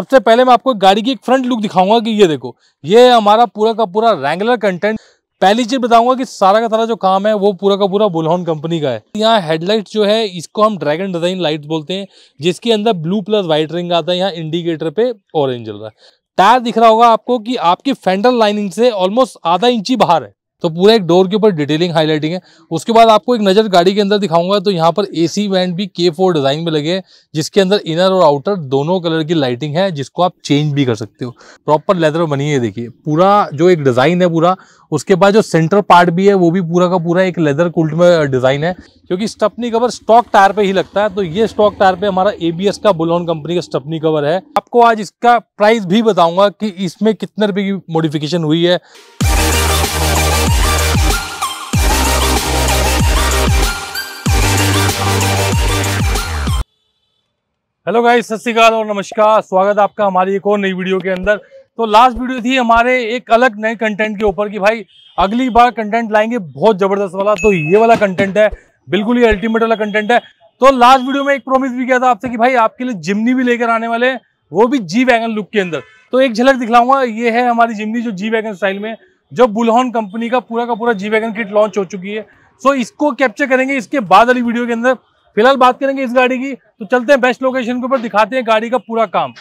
सबसे पहले मैं आपको गाड़ी की एक फ्रंट लुक दिखाऊंगा कि ये देखो ये हमारा पूरा का पूरा रेंगुलर कंटेंट पहली चीज बताऊंगा कि सारा का सारा जो काम है वो पूरा का पूरा बुलहॉन कंपनी का है यहाँ हेडलाइट जो है इसको हम ड्रैगन डिजाइन लाइट बोलते हैं जिसके अंदर ब्लू प्लस व्हाइट रिंग आता है यहाँ इंडिकेटर पे ऑरेंज जल रहा है टायर दिख रहा होगा आपको कि आपकी फेंडर लाइनिंग से ऑलमोस्ट आधा इंची बाहर है तो पूरा एक डोर के ऊपर डिटेलिंग हाईलाइटिंग है उसके बाद आपको एक नज़र गाड़ी के अंदर दिखाऊंगा तो यहाँ पर एसी वैंड भी के फोर डिज़ाइन में लगे हैं जिसके अंदर इनर और आउटर दोनों कलर की लाइटिंग है जिसको आप चेंज भी कर सकते हो प्रॉपर लेदर बनी है देखिए पूरा जो एक डिज़ाइन है पूरा उसके बाद जो सेंटर पार्ट भी है वो भी पूरा का पूरा एक लेदर कुल्ट में डिज़ाइन है क्योंकि स्टपनी कवर स्टॉक टायर पे ही लगता है तो ये स्टॉक टायर पे हमारा एबीएस का बुलॉन कंपनी का स्टपनी कवर है आपको आज इसका प्राइस भी बताऊंगा कि इसमें कितने रुपए की मॉडिफिकेशन हुई है हेलो गाइस सत श्रीकाल और नमस्कार स्वागत आपका हमारी एक और नई वीडियो के अंदर तो लास्ट वीडियो थी हमारे एक अलग नए कंटेंट के ऊपर कि भाई अगली बार कंटेंट लाएंगे बहुत ज़बरदस्त वाला तो ये वाला कंटेंट है बिल्कुल ही अल्टीमेट वाला कंटेंट है तो लास्ट वीडियो में एक प्रॉमिस भी किया था आपसे कि भाई आपके लिए जिमनी भी लेकर आने वाले हैं वो भी जी वैगन लुक के अंदर तो एक झलक दिखलाऊंगा ये है हमारी जिमनी जो जी वैगन स्टाइल में जो बुलहन कंपनी का पूरा का पूरा जी वैगन किट लॉन्च हो चुकी है सो इसको कैप्चर करेंगे इसके बाद वाली वीडियो के अंदर फिलहाल बात करेंगे इस गाड़ी की तो चलते हैं बेस्ट लोकेशन के ऊपर दिखाते हैं गाड़ी का पूरा काम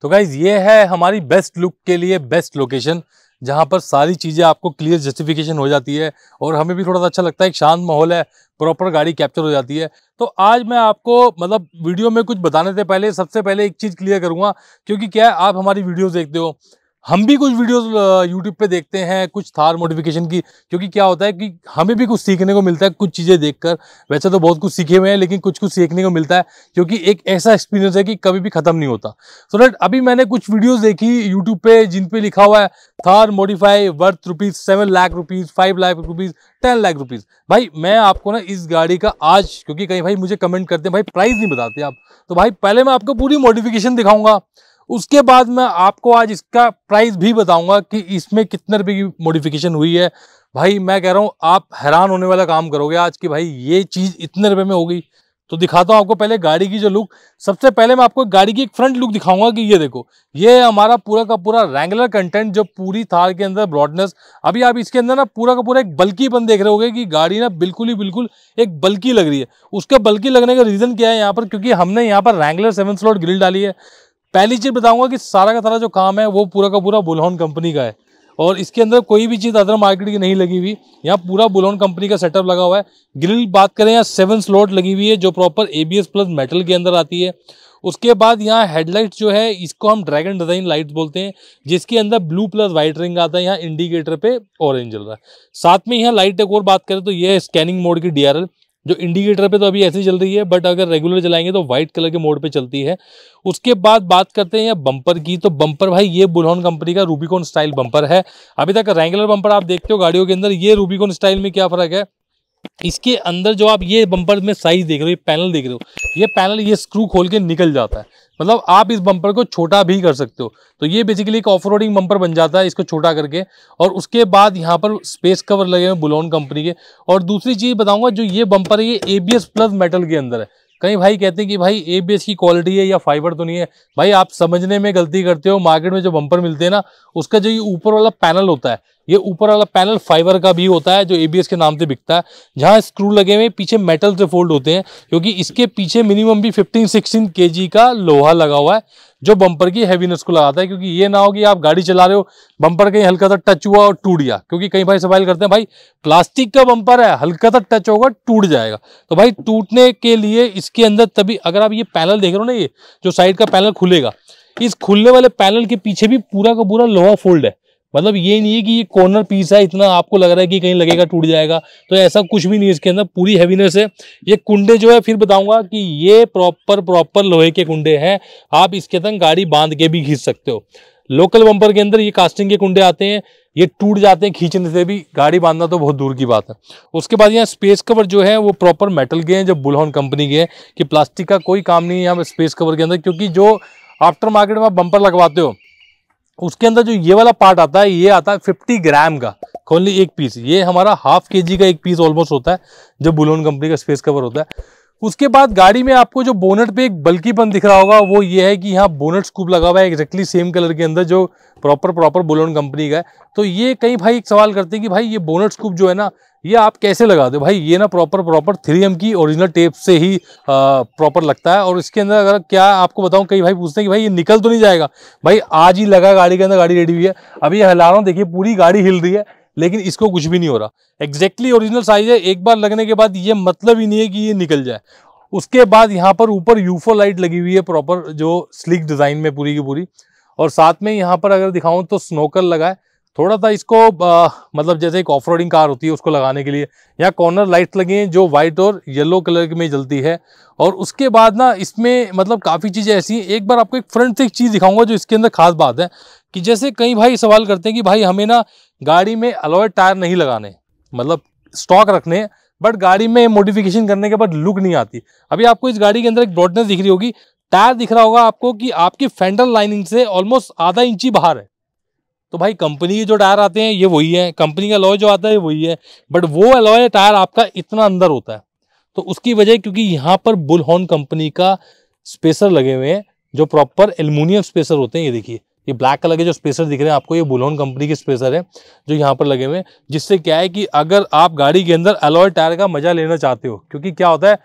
तो गाइज ये है हमारी बेस्ट लुक के लिए बेस्ट लोकेशन जहाँ पर सारी चीज़ें आपको क्लियर जस्टिफिकेशन हो जाती है और हमें भी थोड़ा सा अच्छा लगता है एक शांत माहौल है प्रॉपर गाड़ी कैप्चर हो जाती है तो आज मैं आपको मतलब वीडियो में कुछ बताने से पहले सबसे पहले एक चीज़ क्लियर करूँगा क्योंकि क्या है आप हमारी वीडियोज़ देखते हो हम भी कुछ वीडियोस यूट्यूब पे देखते हैं कुछ थार मोडिफिकेशन की क्योंकि क्या होता है कि हमें भी कुछ सीखने को मिलता है कुछ चीज़ें देखकर वैसे तो बहुत कुछ सीखे हुए हैं लेकिन कुछ कुछ सीखने को मिलता है क्योंकि एक ऐसा एक्सपीरियंस है कि कभी भी ख़त्म नहीं होता सो so डेट अभी मैंने कुछ वीडियोज़ देखी यूट्यूब पे जिन पर लिखा हुआ है Thar modify worth rupees seven lakh rupees five lakh rupees ten lakh rupees भाई मैं आपको ना इस गाड़ी का आज क्योंकि कहीं भाई मुझे कमेंट करते हैं भाई प्राइस नहीं बताते आप तो भाई पहले मैं आपको पूरी मॉडिफिकेशन दिखाऊंगा उसके बाद मैं आपको आज इसका प्राइस भी बताऊंगा कि इसमें कितने रुपए की मॉडिफिकेशन हुई है भाई मैं कह रहा हूँ आप हैरान होने वाला काम करोगे आज की भाई ये चीज़ इतने रुपए में होगी तो दिखाता हूँ आपको पहले गाड़ी की जो लुक सबसे पहले मैं आपको गाड़ी की एक फ्रंट लुक दिखाऊंगा कि ये देखो ये हमारा पूरा का पूरा रेंगुलर कंटेंट जो पूरी थार के अंदर ब्रॉडनेस अभी आप इसके अंदर ना पूरा का पूरा एक बन देख रहे होगे कि गाड़ी ना बिल्कुल ही बिल्कुल एक बल्की लग रही है उसके बल्की लगने का रीज़न क्या है यहाँ पर क्योंकि हमने यहाँ पर रेंगुलर सेवन स्लॉट ग्रिल डाली है पहली चीज़ बताऊंगा कि सारा का सारा जो काम है वो पूरा का पूरा बुलहन कंपनी का है और इसके अंदर कोई भी चीज़ अदर मार्केट की नहीं लगी हुई यहाँ पूरा बुलहन कंपनी का सेटअप लगा हुआ है ग्रिल बात करें यहाँ सेवन स्लॉट लगी हुई है जो प्रॉपर एबीएस प्लस मेटल के अंदर आती है उसके बाद यहाँ हेडलाइट जो है इसको हम ड्रैगन डिज़ाइन लाइट बोलते हैं जिसके अंदर ब्लू प्लस व्हाइट रिंग आता है यहाँ इंडिकेटर पे ऑरेंज जल रहा है साथ में यहाँ लाइट एक और बात करें तो ये स्कैनिंग मोड की डीआरएल जो इंडिकेटर पे तो अभी ऐसी चल रही है बट अगर रेगुलर चलाएंगे तो व्हाइट कलर के मोड पे चलती है उसके बाद बात करते हैं बम्पर की तो बम्पर भाई ये बुलहन कंपनी का रूबिकॉन स्टाइल बम्पर है अभी तक रेगुलर बम्पर आप देखते हो गाड़ियों के अंदर ये रूबिकॉन स्टाइल में क्या फ़र्क है इसके अंदर जो आप ये बम्पर में साइज देख रहे हो ये पैनल देख रहे हो ये पैनल ये स्क्रू खोल के निकल जाता है मतलब आप इस बम्पर को छोटा भी कर सकते हो तो ये बेसिकली एक ऑफ रोडिंग बम्पर बन जाता है इसको छोटा करके और उसके बाद यहाँ पर स्पेस कवर लगे हुए बुलोन कंपनी के और दूसरी चीज़ बताऊंगा जो ये बम्पर है ये ए प्लस मेटल के अंदर है कई भाई कहते हैं कि भाई ए बी एस की क्वालिटी है या फाइबर तो नहीं है भाई आप समझने में गलती करते हो मार्केट में जो बम्पर मिलते हैं ना उसका जो ये ऊपर वाला पैनल होता है ये ऊपर वाला पैनल फाइबर का भी होता है जो ए के नाम से बिकता है जहाँ स्क्रू लगे हुए पीछे मेटल से फोल्ड होते हैं क्योंकि इसके पीछे मिनिमम भी फिफ्टीन सिक्सटीन के का लोहा लगा हुआ है जो बम्पर की हैवीनेस को लगाता है क्योंकि ये ना हो कि आप गाड़ी चला रहे हो बम्पर कहीं हल्का सा टच हुआ और टूट गया क्योंकि कई भाई सवाल करते हैं भाई प्लास्टिक का बम्पर है हल्का सा टच होगा टूट जाएगा तो भाई टूटने के लिए इसके अंदर तभी अगर आप ये पैनल देख रहे हो ना ये जो साइड का पैनल खुलेगा इस खुलने वाले पैनल के पीछे भी पूरा का पूरा लोहा फोल्ड है मतलब ये नहीं है कि ये कॉर्नर पीस है इतना आपको लग रहा है कि कहीं लगेगा टूट जाएगा तो ऐसा कुछ भी नहीं इसके अंदर पूरी हैवीनेस है ये कुंडे जो है फिर बताऊंगा कि ये प्रॉपर प्रॉपर लोहे के कुंडे हैं आप इसके अंदर गाड़ी बांध के भी खींच सकते हो लोकल बम्पर के अंदर ये कास्टिंग के कुंडे आते हैं ये टूट जाते हैं खींचने से भी गाड़ी बांधना तो बहुत दूर की बात है उसके बाद यहाँ स्पेस कवर जो है वो प्रॉपर मेटल के हैं जो बुलहॉन कंपनी के हैं कि प्लास्टिक का कोई काम नहीं है यहाँ स्पेस कवर के अंदर क्योंकि जो आफ्टर मार्केट में आप बम्पर लगवाते हो उसके अंदर जो ये वाला पार्ट आता है ये आता है फिफ्टी ग्राम का ओनली एक पीस ये हमारा हाफ के जी का एक पीस ऑलमोस्ट होता है जो बुलोन कंपनी का स्पेस कवर होता है उसके बाद गाड़ी में आपको जो बोनट पे एक बल्कीपन दिख रहा होगा वो ये है कि यहाँ बोनट स्कूप लगा हुआ है एक्जैक्टली सेम कलर के अंदर जो प्रॉपर प्रॉपर बोलोन कंपनी का है तो ये कई भाई एक सवाल करते हैं कि भाई ये बोनट स्कूप जो है ना ये आप कैसे लगा दो भाई ये ना प्रॉपर प्रॉपर थ्री एम की ओरिजिनल टेप से ही प्रॉपर लगता है और इसके अंदर अगर क्या आपको बताऊँ कई भाई पूछते हैं कि भाई ये निकल तो नहीं जाएगा भाई आज ही लगा गाड़ी के अंदर गाड़ी रेडी हुई है अभी हिला रहा हूँ देखिए पूरी गाड़ी हिल रही है लेकिन इसको कुछ भी नहीं हो रहा एग्जैक्टली ओरिजिनल साइज है एक बार लगने के बाद ये मतलब ही नहीं है कि ये निकल जाए उसके बाद यहाँ पर ऊपर यूफो लाइट लगी हुई है प्रॉपर जो स्लिक डिज़ाइन में पूरी की पूरी और साथ में यहाँ पर अगर दिखाऊं तो स्नोकर लगा है थोड़ा सा इसको आ, मतलब जैसे एक ऑफ कार होती है उसको लगाने के लिए यहाँ कॉर्नर लाइट्स लगे हैं जो वाइट और येलो कलर में जलती है और उसके बाद ना इसमें मतलब काफ़ी चीज़ें ऐसी हैं एक बार आपको एक फ्रंट से एक चीज़ दिखाऊंगा जो इसके अंदर खास बात है कि जैसे कई भाई सवाल करते हैं कि भाई हमें ना गाड़ी में अलॉय टायर नहीं लगाने मतलब स्टॉक रखने बट गाड़ी में मोडिफिकेशन करने के बाद लुक नहीं आती अभी आपको इस गाड़ी के अंदर एक ब्रॉडनेस दिख रही होगी टायर दिख रहा होगा आपको कि आपकी फेंडर लाइनिंग से ऑलमोस्ट आधा इंची बाहर है तो भाई कंपनी के जो टायर आते हैं ये वही है कंपनी का अलॉय जो आता है वही है बट वो अलॉय टायर आपका इतना अंदर होता है तो उसकी वजह क्योंकि यहाँ पर बुलहॉर्न कंपनी का स्पेसर लगे हुए हैं जो प्रॉपर एल्यूमिनियम स्पेसर होते हैं ये देखिए ये ब्लैक कलर के जो स्पेसर दिख रहे हैं आपको ये बुलहॉर्न कंपनी के स्पेसर है जो यहाँ पर लगे हुए हैं जिससे क्या है कि अगर आप गाड़ी के अंदर अलॉय टायर का मजा लेना चाहते हो क्योंकि क्या होता है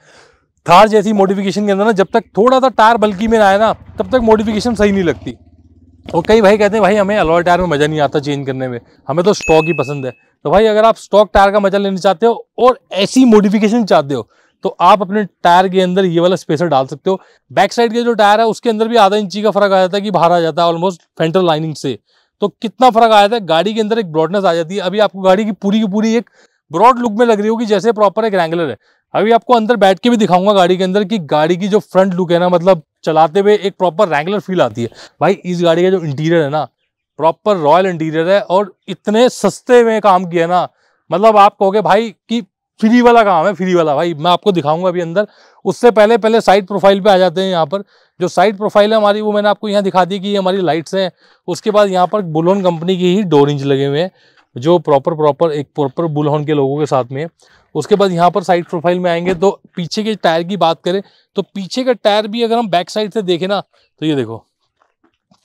थार जैसी मॉडिफिकेशन के अंदर ना जब तक थोड़ा सा टायर बल्कि में आए ना तब तक मॉडिफिकेशन सही नहीं लगती और कई भाई कहते हैं भाई हमें अलॉय टायर में मज़ा नहीं आता चेंज करने में हमें तो स्टॉक ही पसंद है तो भाई अगर आप स्टॉक टायर का मज़ा लेना चाहते हो और ऐसी मोडिफिकेशन चाहते हो तो आप अपने टायर के अंदर ये वाला स्पेसर डाल सकते हो बैक साइड के जो टायर है उसके अंदर भी आधा इंची का फर्क आ जाता है कि बाहर आ जाता है ऑलमोस्ट फेंटर लाइनिंग से तो कितना फर्क आ जाता है गाड़ी के अंदर एक ब्रॉडनेस आ जाती है अभी आपको गाड़ी की पूरी की पूरी एक ब्रॉड लुक में लग रही होगी जैसे प्रॉपर एक रेंगुलर है अभी आपको अंदर बैठ के भी दिखाऊंगा गाड़ी के अंदर कि गाड़ी की जो फ्रंट लुक है ना मतलब चलाते हुए एक प्रॉपर रेगुलर फील आती है भाई इस गाड़ी का जो इंटीरियर है ना प्रॉपर रॉयल इंटीरियर है और इतने सस्ते में काम किया ना मतलब आप कहोगे भाई कि फ्री वाला काम है फ्री वाला भाई मैं आपको दिखाऊंगा अभी अंदर उससे पहले पहले साइड प्रोफाइल पे आ जाते हैं यहाँ पर जो साइड प्रोफाइल है हमारी वो मैंने आपको यहाँ दिखा दी कि ये हमारी लाइट्स हैं उसके बाद यहाँ पर बुलहन कंपनी की ही डोर इंच लगे हुए हैं जो प्रॉपर प्रॉपर एक प्रॉपर बुलहन के लोगों के साथ में उसके बाद यहाँ पर साइड प्रोफाइल में आएंगे तो पीछे के टायर की बात करें तो पीछे का टायर भी अगर हम बैक साइड से देखें ना तो ये देखो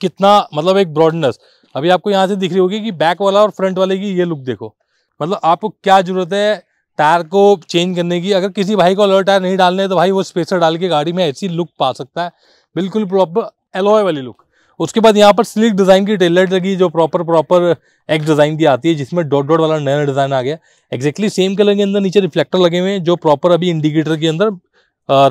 कितना मतलब एक ब्रॉडनेस अभी आपको यहाँ से दिख रही होगी कि बैक वाला और फ्रंट वाले की ये लुक देखो मतलब आपको क्या ज़रूरत है टायर को चेंज करने की अगर किसी भाई को अलर्ट टायर नहीं डालने तो भाई वो स्पेसर डाल के गाड़ी में ऐसी लुक पा सकता है बिल्कुल प्रॉपर एलोए वाली लुक उसके बाद यहाँ पर स्लिक डिज़ाइन की टेलर लगी जो प्रॉपर प्रॉपर एक्स डिज़ाइन की आती है जिसमें डॉट डॉट वाला नया डिज़ाइन आ गया एक्जैक्टली सेम कलर के अंदर नीचे रिफ्लेक्टर लगे हुए हैं जो प्रॉपर अभी इंडिकेटर के अंदर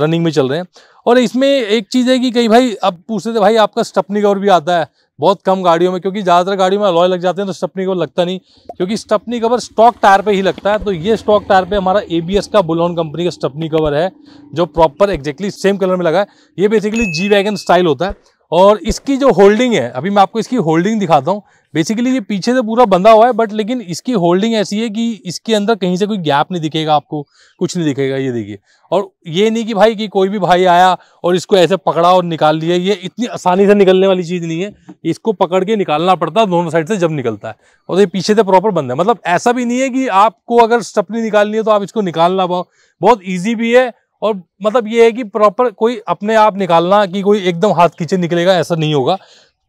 रनिंग में चल रहे हैं और इसमें एक चीज़ है कि कई भाई अब पूछते थे भाई आपका स्टपनी कवर भी आता है बहुत कम गाड़ियों में क्योंकि ज़्यादातर गाड़ियों में अलॉय लग जाते हैं तो स्टपनी कवर लगता नहीं क्योंकि स्टपनी कवर स्टॉक टायर पे ही लगता है तो ये स्टॉक टायर पे हमारा एबीएस का बुलॉन कंपनी का स्टपनी कवर है जो प्रॉपर एक्जैक्टली सेम कलर में लगा है ये बेसिकली जी वैगन स्टाइल होता है और इसकी जो होल्डिंग है अभी मैं आपको इसकी होल्डिंग दिखाता हूँ बेसिकली ये पीछे से पूरा बंधा हुआ है बट लेकिन इसकी होल्डिंग ऐसी है कि इसके अंदर कहीं से कोई गैप नहीं दिखेगा आपको कुछ नहीं दिखेगा ये देखिए और ये नहीं कि भाई कि कोई भी भाई आया और इसको ऐसे पकड़ा और निकाल लिया ये इतनी आसानी से निकलने वाली चीज़ नहीं है इसको पकड़ के निकालना पड़ता है दोनों साइड से जब निकलता है और ये पीछे से प्रॉपर बंद है मतलब ऐसा भी नहीं है कि आपको अगर स्टपनी निकालनी है तो आप इसको निकालना पाओ बहुत ईजी भी है और मतलब ये है कि प्रॉपर कोई अपने आप निकालना कि कोई एकदम हाथ खींचे निकलेगा ऐसा नहीं होगा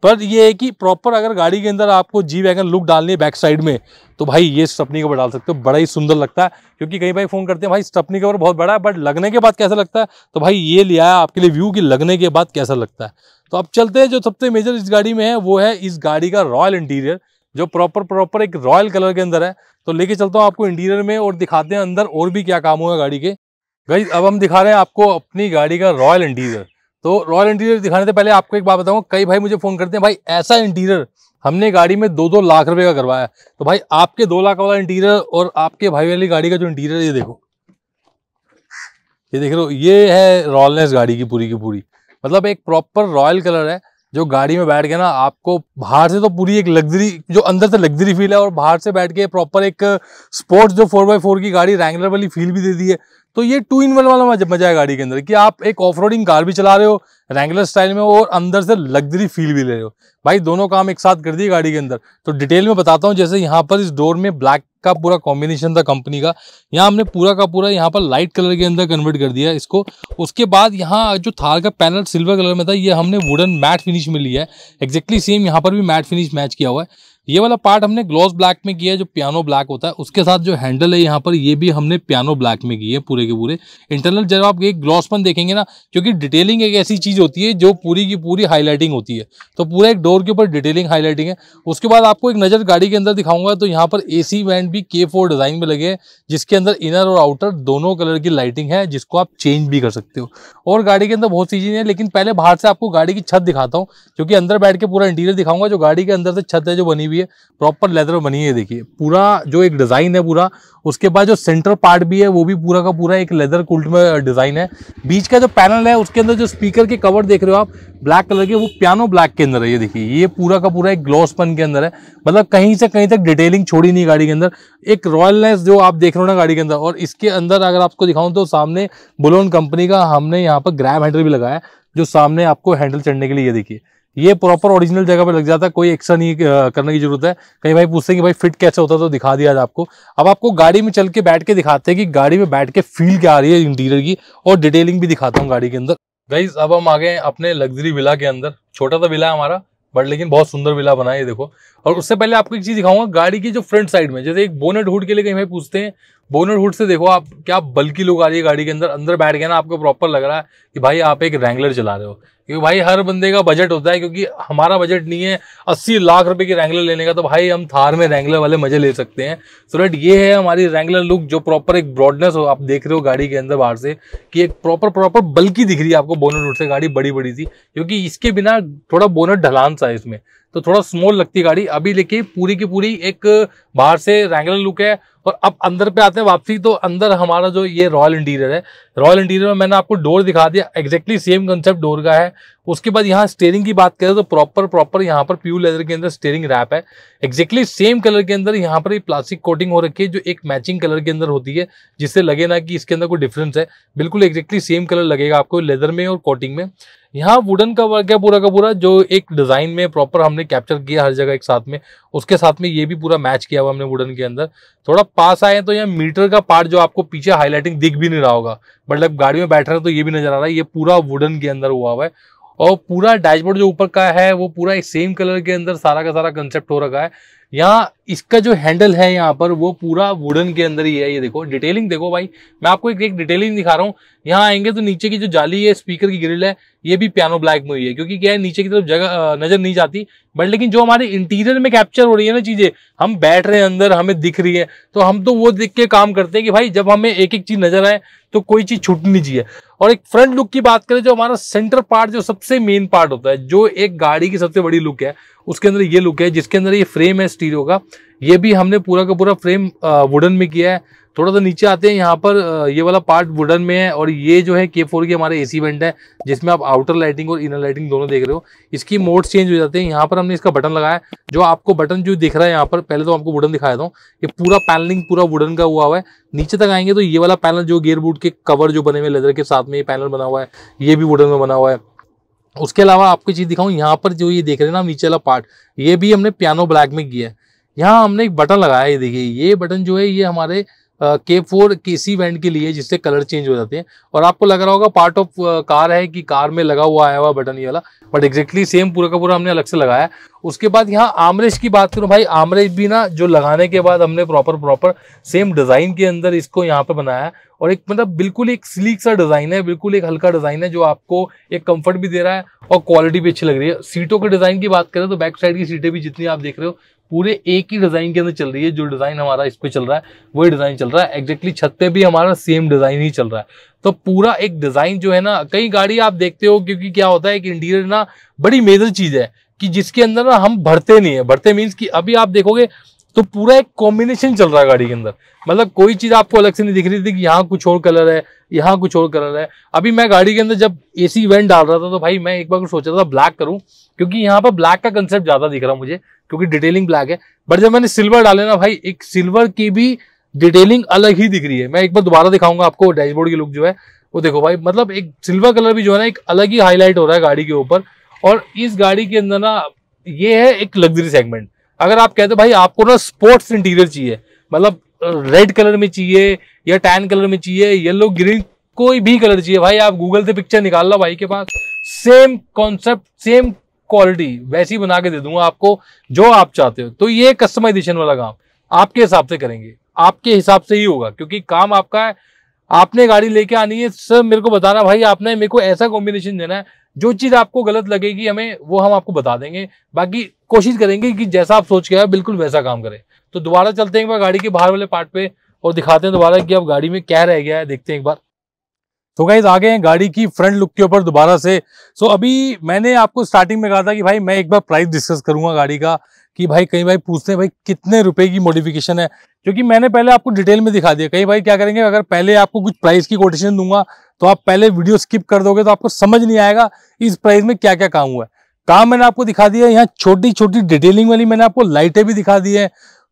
पर ये है कि प्रॉपर अगर गाड़ी के अंदर आपको जी वैगन लुक डालनी है बैक साइड में तो भाई ये स्टपनी कवर डाल सकते हो बड़ा ही सुंदर लगता है क्योंकि कई भाई फ़ोन करते हैं भाई स्टपनी कवर बहुत बड़ा है बट लगने के बाद कैसा लगता है तो भाई ये लिया है आपके लिए व्यू कि लगने के बाद कैसा लगता है तो अब चलते हैं जो सबसे मेजर इस गाड़ी में है वो है इस गाड़ी का रॉयल इंटीरियर जो प्रॉपर प्रॉपर एक रॉयल कलर के अंदर है तो लेके चलता हूँ आपको इंटीरियर में और दिखाते हैं अंदर और भी क्या काम हुआ गाड़ी के गाइज अब हम दिखा रहे हैं आपको अपनी गाड़ी का रॉयल इंटीरियर तो रॉयल इंटीरियर दिखाने से पहले आपको एक बात बताऊँ कई भाई मुझे फ़ोन करते हैं भाई ऐसा इंटीरियर हमने गाड़ी में दो दो लाख रुपए का करवाया तो भाई आपके दो लाख वाला इंटीरियर और आपके भाई वाली गाड़ी का जो इंटीरियर ये देखो ये देख रहे हो ये है रॉयलनेस गाड़ी की पूरी की पूरी मतलब एक प्रॉपर रॉयल कलर है जो गाड़ी में बैठ के ना आपको बाहर से तो पूरी एक लग्जरी जो अंदर से लग्जरी फील है और बाहर से बैठ के प्रॉपर एक स्पोर्ट्स जो फोर बाई फोर की गाड़ी रैंगलर वाली फील भी दे दी है तो ये टू इन वन वाला मजा है गाड़ी के अंदर कि आप एक ऑफ कार भी चला रहे हो रेंगुलर स्टाइल में और अंदर से लग्जरी फील भी ले रहे हो भाई दोनों काम एक साथ कर दिए गाड़ी के अंदर तो डिटेल में बताता हूँ जैसे यहाँ पर इस डोर में ब्लैक का पूरा कॉम्बिनेशन था कंपनी का यहाँ हमने पूरा का पूरा यहाँ पर लाइट कलर के अंदर कन्वर्ट कर दिया इसको उसके बाद यहाँ जो थार का पैनल सिल्वर कलर में था ये हमने वुडन मैट फिनिश में लिया है एग्जैक्टली सेम यहाँ पर भी मैट फिनिश मैच किया हुआ है ये वाला पार्ट हमने ग्लॉस ब्लैक में किया है जो पियानो ब्लैक होता है उसके साथ जो हैंडल है यहाँ पर ये भी हमने पियानो ब्लैक में की है पूरे के पूरे इंटरनल जब आप एक ग्लॉसपन देखेंगे ना क्योंकि डिटेलिंग एक ऐसी चीज़ होती है जो पूरी की पूरी हाईलाइटिंग होती है तो पूरा एक डोर के ऊपर डिटेलिंग हाईलाइटिंग है उसके बाद आपको एक नज़र गाड़ी के अंदर दिखाऊंगा तो यहाँ पर ए सी भी के फोर डिज़ाइन में लगे हैं जिसके अंदर इनर और आउटर दोनों कलर की लाइटिंग है जिसको आप चेंज भी कर सकते हो और गाड़ी के अंदर बहुत सी चीज़ें हैं लेकिन पहले बाहर से आपको गाड़ी की छत दिखाता हूँ क्योंकि अंदर बैठ के पूरा इंटीरियर दिखाऊंगा जो गाड़ी के अंदर से छत है जो बनी हुई भी है प्रॉपर लेदर बनी है देखिए पूरा जो एक डिज़ाइन है पूरा उसके बाद जो सेंटर पार्ट भी है वो भी पूरा का पूरा एक लेदर कुल्ट में डिज़ाइन है बीच का जो पैनल है उसके अंदर जो स्पीकर के कवर देख रहे हो आप ब्लैक कलर के वो पियानो ब्लैक के अंदर है ये देखिए ये पूरा का पूरा एक ग्लॉस पन के अंदर है मतलब कहीं से कहीं तक डिटेलिंग छोड़ी नहीं गाड़ी के अंदर एक रॉयलनेस जो आप देख रहे हो ना गाड़ी के अंदर और इसके अंदर अगर आपको दिखाऊं तो सामने बुलोन कंपनी का हमने यहाँ पर ग्रैब हैंडल भी लगाया जो सामने आपको हैंडल चढ़ने के लिए ये देखिए ये प्रॉपर ओरिजिनल जगह पे लग जाता है कोई एक्स्ट्रा नहीं करने की जरूरत है कहीं भाई पूछते हैं कि भाई फिट कैसे होता है तो दिखा दिया आज आपको अब आपको गाड़ी में चल के बैठ के दिखाते हैं कि गाड़ी में बैठ के फील क्या आ रही है इंटीरियर की और डिटेलिंग भी दिखाता हूँ गाड़ी के अंदर गाइज अब हम आ गए अपने लग्जरी विला के अंदर छोटा सा विला है हमारा बट लेकिन बहुत सुंदर विला बना है ये देखो और उससे पहले आपको एक चीज दिखाऊंगा गाड़ी की जो फ्रंट साइड में जैसे एक बोनेट हुड के लिए कहीं भाई पूछते हैं बोनेट हुड से देखो आप क्या बल्कि लोग आ रही है गाड़ी के अंदर अंदर बैठ गए ना आपको प्रॉपर लग रहा है कि भाई आप एक रैंगलर चला रहे हो क्योंकि भाई हर बंदे का बजट होता है क्योंकि हमारा बजट नहीं है अस्सी लाख रुपए की रेंगुलर लेने का तो भाई हम थार में रेंगुलर वाले मजे ले सकते हैं सो रेट ये है हमारी रैंगलर लुक जो प्रॉपर एक ब्रॉडनेस हो आप देख रहे हो गाड़ी के अंदर बाहर से कि एक प्रॉपर प्रॉपर बल्कि दिख रही है आपको बोनट रूट से गाड़ी बड़ी बड़ी थी क्योंकि इसके बिना थोड़ा बोनट ढलान सा है इसमें तो थोड़ा स्मॉल लगती गाड़ी अभी देखिए पूरी की पूरी एक बाहर से रैंगलर लुक है और अब अंदर पे आते हैं वापसी तो अंदर हमारा जो ये रॉयल इंटीरियर है रॉयल इंटीरियर में मैंने आपको डोर दिखा दिया एग्जैक्टली सेम कंसेप्ट डोर का है उसके बाद यहाँ स्टेयरिंग की बात करें तो प्रॉपर प्रॉपर यहाँ पर प्यू लेदर के अंदर स्टेयरिंग रैप है exactly सेम कलर के अंदर यहाँ पर प्लास्टिक कोटिंग हो रखी है जो एक मैचिंग कलर के अंदर होती है जिससे लगे ना कि इसके अंदर कोई डिफरेंस है बिल्कुल एक्जेक्टली सेम कलर लगेगा आपको लेदर में और कोटिंग में यहाँ वुडन का वर्क है पूरा का पूरा जो एक डिज़ाइन में प्रॉपर हमने कैप्चर किया हर जगह एक साथ में उसके साथ में ये भी पूरा मैच किया हुआ हमने वुडन के अंदर थोड़ा पास आए तो यहाँ मीटर का पार्ट जो आपको पीछे हाईलाइटिंग दिख भी नहीं रहा होगा मतलब गाड़ी में बैठ रहे हैं तो ये भी नजर आ रहा है ये पूरा वुडन के अंदर हुआ हुआ है और पूरा डैशबोर्ड जो ऊपर का है वो पूरा एक सेम कलर के अंदर सारा का सारा कंसेप्ट हो रखा है यहाँ इसका जो हैंडल है यहाँ पर वो पूरा वुडन के अंदर ही है ये देखो डिटेलिंग देखो भाई मैं आपको एक एक डिटेलिंग दिखा रहा हूँ यहाँ आएंगे तो नीचे की जो जाली है स्पीकर की ग्रिल है ये भी पियानो ब्लैक में हुई है क्योंकि क्या है नीचे की तरफ जगह नजर नहीं जाती बट लेकिन जो हमारे इंटीरियर में कैप्चर हो रही है ना चीजें हम बैठ रहे हैं अंदर हमें दिख रही है तो हम तो वो देख के काम करते हैं कि भाई जब हमें एक एक चीज नजर आए तो कोई चीज छूटनी चाहिए और एक फ्रंट लुक की बात करें जो हमारा सेंटर पार्ट जो सबसे मेन पार्ट होता है जो एक गाड़ी की सबसे बड़ी लुक है उसके अंदर ये लुक है जिसके अंदर ये फ्रेम है स्टीरियो का ये भी हमने पूरा का पूरा फ्रेम वुडन में किया है थोड़ा सा नीचे आते हैं यहाँ पर ये वाला पार्ट वुडन में है और ये जो है के फोर की हमारे एसी वेंट है जिसमें आप आउटर लाइटिंग और इनर लाइटिंग दोनों देख रहे हो इसकी मोड चेंज हो जाते हैं यहाँ पर हमने इसका बटन लगाया जो आपको बटन जो दिख रहा है यहाँ पर पहले तो आपको वुडन दिखाया था ये पूरा पैनलिंग पूरा वुडन का हुआ हुआ है नीचे तक आएंगे तो ये वाला पैनल जो गेयर बूट के कवर जो बने हुए लेदर के साथ में ये पैनल बना हुआ है ये भी वुडन में बना हुआ है उसके अलावा आपको चीज़ दिखाऊँ यहाँ पर जो ये देख रहे हैं ना नीचे वाला पार्ट ये भी हमने पियानो ब्लैक में किया है यहाँ हमने एक बटन लगाया ये देखिए ये बटन जो है ये हमारे के फोर सी वेंट के लिए जिससे कलर चेंज हो जाते हैं और आपको लग रहा होगा पार्ट ऑफ कार है कि कार में लगा हुआ आया हुआ बटन ये वाला बट एग्जैक्टली सेम पूरा का पूरा हमने अलग से लगाया उसके बाद यहाँ आमरेज की बात करूँ भाई आमरेज भी ना जो लगाने के बाद हमने प्रॉपर प्रॉपर सेम डिज़ाइन के अंदर इसको यहाँ पर बनाया और एक मतलब बिल्कुल एक स्लीक सा डिज़ाइन है बिल्कुल एक हल्का डिज़ाइन है जो आपको एक कंफर्ट भी दे रहा है और क्वालिटी भी अच्छी लग रही है सीटों के डिज़ाइन की बात करें तो बैक साइड की सीटें भी जितनी आप देख रहे हो पूरे एक ही डिज़ाइन के अंदर चल रही है जो डिज़ाइन हमारा इस पर चल रहा है वही डिज़ाइन चल रहा है एग्जैक्टली छत पे भी हमारा सेम डिज़ाइन ही चल रहा है तो पूरा एक डिज़ाइन जो है ना कई गाड़ी आप देखते हो क्योंकि क्या होता है एक इंटीरियर ना बड़ी मेजर चीज़ है कि जिसके अंदर ना हम भरते नहीं है भरते मीन्स की अभी आप देखोगे तो पूरा एक कॉम्बिनेशन चल रहा है गाड़ी के अंदर मतलब कोई चीज़ आपको अलग से नहीं दिख रही थी कि यहाँ कुछ और कलर है यहाँ कुछ और कलर है अभी मैं गाड़ी के अंदर जब एसी वेंट डाल रहा था तो भाई मैं एक बार सोच रहा था ब्लैक करूँ क्योंकि यहाँ पर ब्लैक का कंसेप्ट ज़्यादा दिख रहा मुझे क्योंकि डिटेलिंग ब्लैक है बट जब मैंने सिल्वर डाले ना भाई एक सिल्वर की भी डिटेलिंग अलग ही दिख रही है मैं एक बार दोबारा दिखाऊंगा आपको डैशबोर्ड की लुक जो है वो देखो भाई मतलब एक सिल्वर कलर भी जो है ना एक अलग ही हाईलाइट हो रहा है गाड़ी के ऊपर और इस गाड़ी के अंदर ना ये है एक लग्जरी सेगमेंट अगर आप कहते हो भाई आपको ना स्पोर्ट्स इंटीरियर चाहिए मतलब रेड कलर में चाहिए या टैन कलर में चाहिए येलो ग्रीन कोई भी कलर चाहिए भाई आप गूगल से पिक्चर निकाल लो भाई के पास सेम कॉन्सेप्ट सेम क्वालिटी वैसी बना के दे दूंगा आपको जो आप चाहते हो तो ये कस्टमाइजेशन वाला काम आपके हिसाब से करेंगे आपके हिसाब से ही होगा क्योंकि काम आपका है आपने गाड़ी लेके आनी है सर मेरे को बताना भाई आपने मेरे को ऐसा कॉम्बिनेशन देना है जो चीज़ आपको गलत लगेगी हमें वो हम आपको बता देंगे बाकी कोशिश करेंगे कि जैसा आप सोच के आए बिल्कुल वैसा काम करें तो दोबारा चलते हैं एक बार गाड़ी के बाहर वाले पार्ट पे और दिखाते हैं दोबारा कि अब गाड़ी में क्या रह गया है देखते हैं एक बार तो गाइज आ गए हैं गाड़ी की फ्रंट लुक के ऊपर दोबारा से सो so, अभी मैंने आपको स्टार्टिंग में कहा था कि भाई मैं एक बार प्राइस डिस्कस करूंगा गाड़ी का कि भाई कई भाई पूछते हैं भाई कितने रुपए की मॉडिफिकेशन है क्योंकि मैंने पहले आपको डिटेल में दिखा दिया कई भाई क्या करेंगे अगर पहले आपको कुछ प्राइस की कोटेशन दूंगा तो आप पहले वीडियो स्किप कर दोगे तो आपको समझ नहीं आएगा इस प्राइस में क्या क्या काम हुआ है काम मैंने आपको दिखा दिया यहाँ छोटी छोटी डिटेलिंग वाली मैंने आपको लाइटें भी दिखा दी है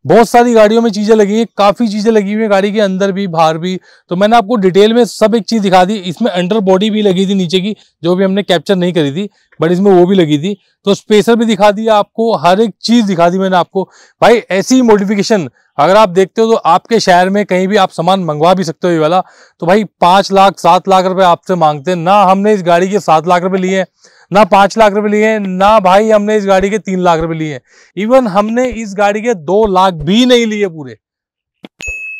बहुत सारी गाड़ियों में चीज़ें लगी है काफ़ी चीज़ें लगी हुई है गाड़ी के अंदर भी बाहर भी तो मैंने आपको डिटेल में सब एक चीज़ दिखा दी इसमें अंडर बॉडी भी लगी थी नीचे की जो भी हमने कैप्चर नहीं करी थी बट इसमें वो भी लगी थी तो स्पेसर भी दिखा दिया आपको हर एक चीज़ दिखा दी मैंने आपको भाई ऐसी मोडिफिकेशन अगर आप देखते हो तो आपके शहर में कहीं भी आप सामान मंगवा भी सकते हो ये वाला तो भाई पांच लाख सात लाख रुपए आपसे मांगते हैं ना हमने इस गाड़ी के सात लाख रुपए लिए हैं ना पांच लाख रुपए लिए ना भाई हमने इस गाड़ी के तीन लाख रुपए लिए इवन हमने इस गाड़ी के दो लाख भी नहीं लिए पूरे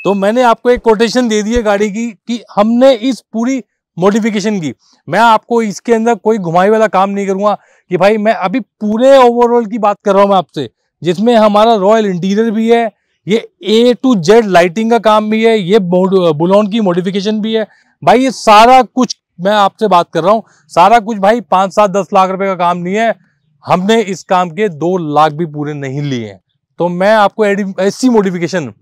तो मैंने आपको एक कोटेशन दे दी है गाड़ी की कि हमने इस पूरी मॉडिफिकेशन की मैं आपको इसके अंदर कोई घुमाई वाला काम नहीं करूंगा कि भाई मैं अभी पूरे ओवरऑल की बात कर रहा हूं मैं आपसे जिसमें हमारा रॉयल इंटीरियर भी है ये ए टू जेड लाइटिंग का काम भी है ये बुलोन की मॉडिफिकेशन भी है भाई ये सारा कुछ मैं आपसे बात कर रहा हूँ सारा कुछ भाई पाँच सात दस लाख रुपए का काम नहीं है हमने इस काम के दो लाख भी पूरे नहीं लिए हैं तो मैं आपको ऐसी मोडिफिकेशन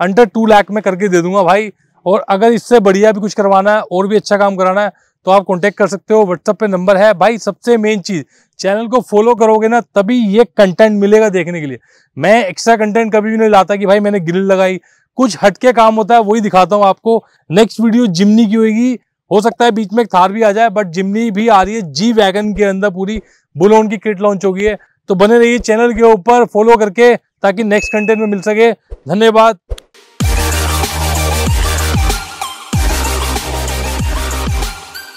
अंडर टू लाख में करके दे दूंगा भाई और अगर इससे बढ़िया भी कुछ करवाना है और भी अच्छा काम कराना है तो आप कॉन्टेक्ट कर सकते हो व्हाट्सअप पे नंबर है भाई सबसे मेन चीज़ चैनल को फॉलो करोगे ना तभी ये कंटेंट मिलेगा देखने के लिए मैं एक्स्ट्रा कंटेंट कभी भी नहीं लाता कि भाई मैंने ग्रिल लगाई कुछ हटके काम होता है वही दिखाता हूँ आपको नेक्स्ट वीडियो जिमनी की होगी हो सकता है बीच में एक थार भी आ जाए बट जिमनी भी आ रही है जी वैगन के अंदर पूरी बुलोन की किट लॉन्च हो गई है तो बने रहिए चैनल के ऊपर फॉलो करके ताकि नेक्स्ट कंटेंट में मिल सके धन्यवाद